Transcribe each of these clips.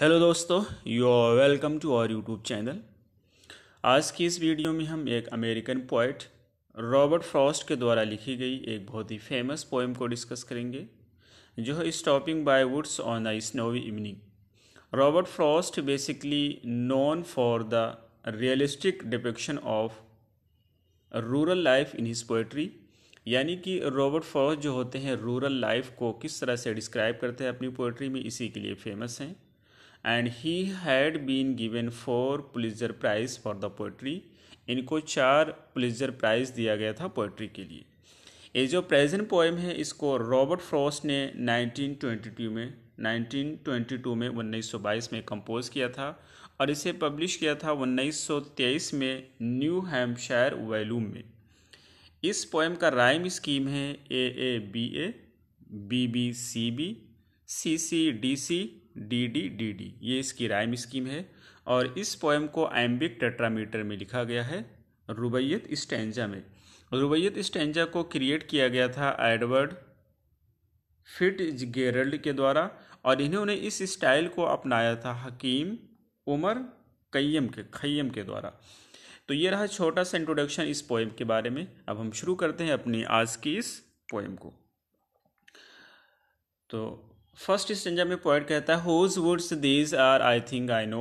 hello दोस्तों you are welcome to our YouTube channel आज की इस वीडियो में हम एक अमेरिकन पोइट रॉबर्ट फ्रॉस्ट के द्वारा लिखी गई एक बहुत ही फेमस पोएम को डिस्कस करेंगे जो है stopping by woods on a snowy evening Robert Frost basically known for the realistic depiction of rural life in his poetry यानी कि रॉबर्ट फ्रॉस्ट जो होते हैं रूरल लाइफ को किस तरह से डिस्क्राइब करते हैं अपनी पोइट्री में इसी के लिए फेमस हैं and he had been given four Pulitzer prize for the poetry इनको चार पुलिजर प्राइज़ दिया गया था पोइट्री के लिए ये जो प्रेजेंट पोएम है इसको रॉबर्ट फ्रॉस्ट ने 1922 में 1922 में 1922 में कंपोज किया था और इसे पब्लिश किया था 1923 में न्यू हैम्पशायर वैलूम में इस पोएम का राइम स्कीम है A A B A B B C B C C D C D D D D ये इसकी राइम स्कीम है और इस पोएम को एम्बिक टेट्रामीटर में लिखा गया है रुबैयत स्टेंजा में रुबैयत स्टेंजा को क्रिएट किया गया था एडवर्ड फिट गेरल्ड के द्वारा और इन्होंने इस स्टाइल को अपनाया था हकीम उमर कैम के खैम के द्वारा तो ये रहा छोटा सा इंट्रोडक्शन इस पोएम के बारे में अब हम शुरू करते हैं अपनी आज की इस पोएम को तो फर्स्ट स्टेंजा में पॉइंट कहता है whose woods these are I think I know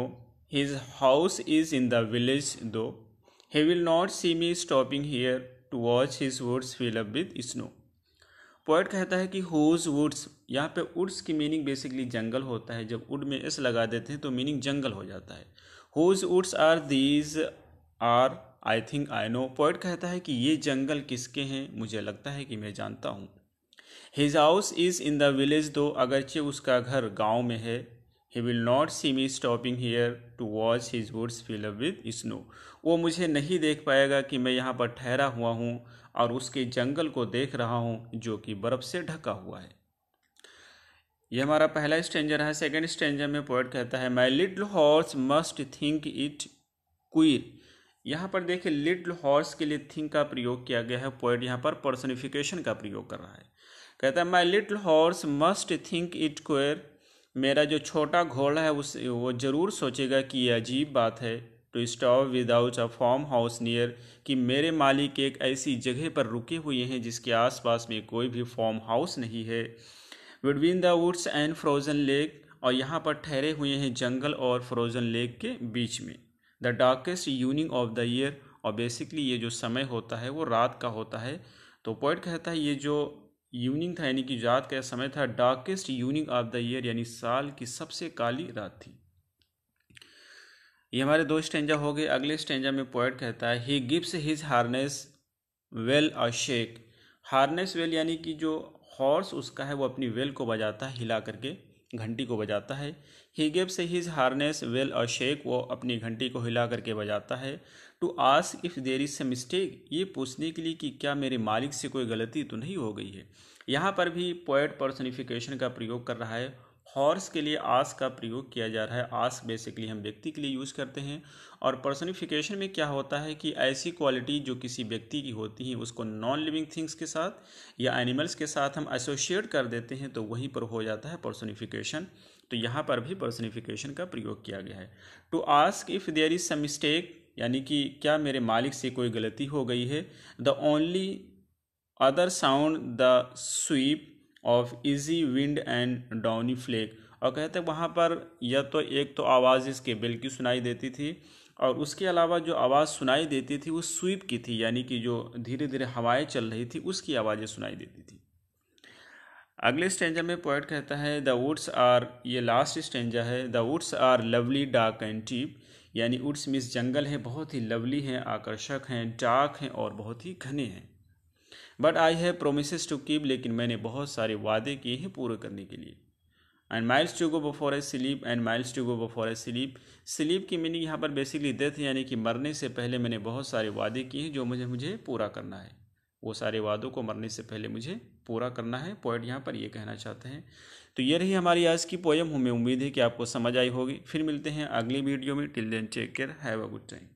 his house is in the village though he will not see me stopping here to watch his woods fill up with snow poet कहता है कि होज woods यहाँ पे woods की meaning basically जंगल होता है जब would में एस लगा देते हैं तो मीनिंग जंगल हो जाता है whose woods are these are I think I know poet कहता है कि ये जंगल किसके हैं मुझे लगता है कि मैं जानता हूँ his house is in the village though अगरचे उसका घर गांव में है he will not see me stopping here to watch his woods fill up with snow वो मुझे नहीं देख पाएगा कि मैं यहाँ पर ठहरा हुआ हूँ और उसके जंगल को देख रहा हूँ जो कि बर्फ़ से ढका हुआ है ये हमारा पहला स्टेंजर है सेकेंड स्टेंजर में पोइट कहता है my little horse must think it queer यहाँ पर देखिए लिटल हॉर्स के लिए थिंक का प्रयोग किया गया है पोइट यहाँ पर पर्सनिफिकेशन का प्रयोग कर रहा है कहता है my little horse must think it queer मेरा जो छोटा घोड़ा है उस वो ज़रूर सोचेगा कि ये अजीब बात है to stop without a farmhouse near कि मेरे मालिक एक ऐसी जगह पर रुके हुए हैं जिसके आसपास में कोई भी फॉर्म हाउस नहीं है between the woods and frozen lake और यहाँ पर ठहरे हुए हैं जंगल और फ्रोजन लेक के बीच में the darkest evening of the year और बेसिकली ये जो समय होता है वो रात का होता है तो पॉइंट कहता है ये जो यूनिंग था यानी कि रात का समय था darkest evening of the year यानी साल की सबसे काली रात थी ये हमारे दो स्टेंजा हो गए अगले स्टेंजा में पोइट कहता है he gives his harness well a shake harness well यानी कि जो हॉर्स उसका है वो अपनी वेल को बजाता है हिला करके घंटी को बजाता है ही गिव्स हिज हार्नेस वेल और शेक वो अपनी घंटी को हिला करके बजाता है to ask if there is a mistake ये पूछने के लिए कि क्या मेरे मालिक से कोई गलती तो नहीं हो गई है यहाँ पर भी पोएट पर्सनिफिकेशन का प्रयोग कर रहा है हॉर्स के लिए आस का प्रयोग किया जा रहा है आस बेसिकली हम व्यक्ति के लिए यूज़ करते हैं और पर्सनिफिकेशन में क्या होता है कि ऐसी क्वालिटी जो किसी व्यक्ति की होती है उसको नॉन लिविंग थिंग्स के साथ या एनिमल्स के साथ हम एसोशिएट कर देते हैं तो वहीं पर हो जाता है पर्सनिफिकेशन तो यहाँ पर भी पर्सनिफिकेशन का प्रयोग किया गया है to ask if there is some mistake यानी कि क्या मेरे मालिक से कोई गलती हो गई है the only other sound the sweep of easy wind and downy flake और कहते हैं वहाँ पर या तो एक तो आवाज़ इस केबल की सुनाई देती थी और उसके अलावा जो आवाज़ सुनाई देती थी वो स्वीप की थी यानी कि जो धीरे धीरे हवाएं चल रही थी उसकी आवाज़ें सुनाई देती थी अगले स्टेंजा में पोइट कहता है द वुड्स आर ये लास्ट स्टेंजा है the woods are lovely dark and deep यानी वुड्स मिस जंगल है बहुत ही लवली हैं आकर्षक हैं डार्क हैं और बहुत ही घने हैं but I have promise to keep लेकिन मैंने बहुत सारे वादे किए हैं पूरे करने के लिए and miles to go before I sleep and miles to go before I sleep sleep की मीनिंग यहाँ पर बेसिकली डेथ यानी कि मरने से पहले मैंने बहुत सारे वादे किए हैं जो मुझे मुझे पूरा करना है वो सारे वादों को मरने से पहले मुझे पूरा करना है पॉइंट यहाँ पर ये कहना चाहते हैं तो ये रही हमारी आज की पोएम हमें उम्मीद है कि आपको समझ आई होगी फिर मिलते हैं अगली वीडियो में till then take care have a good time